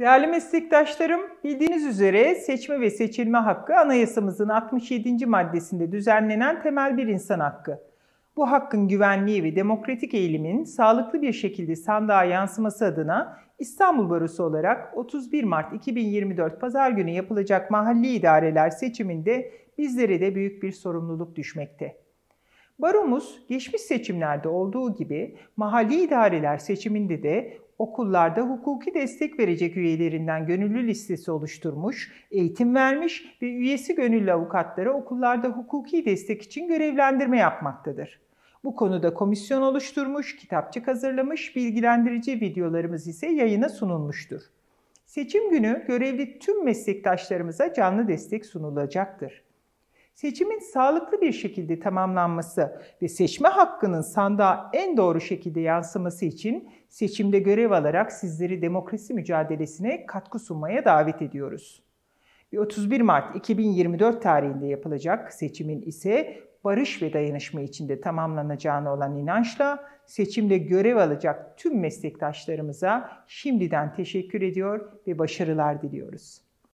Değerli meslektaşlarım, bildiğiniz üzere seçme ve seçilme hakkı anayasamızın 67. maddesinde düzenlenen temel bir insan hakkı. Bu hakkın güvenliği ve demokratik eğilimin sağlıklı bir şekilde sandığa yansıması adına İstanbul Barosu olarak 31 Mart 2024 Pazar günü yapılacak mahalli idareler seçiminde bizlere de büyük bir sorumluluk düşmekte. Baromuz geçmiş seçimlerde olduğu gibi mahalli idareler seçiminde de okullarda hukuki destek verecek üyelerinden gönüllü listesi oluşturmuş, eğitim vermiş ve üyesi gönüllü avukatları okullarda hukuki destek için görevlendirme yapmaktadır. Bu konuda komisyon oluşturmuş, kitapçık hazırlamış, bilgilendirici videolarımız ise yayına sunulmuştur. Seçim günü görevli tüm meslektaşlarımıza canlı destek sunulacaktır. Seçimin sağlıklı bir şekilde tamamlanması ve seçme hakkının sandığa en doğru şekilde yansıması için seçimde görev alarak sizleri demokrasi mücadelesine katkı sunmaya davet ediyoruz. 31 Mart 2024 tarihinde yapılacak seçimin ise barış ve dayanışma içinde tamamlanacağına olan inançla seçimde görev alacak tüm meslektaşlarımıza şimdiden teşekkür ediyor ve başarılar diliyoruz.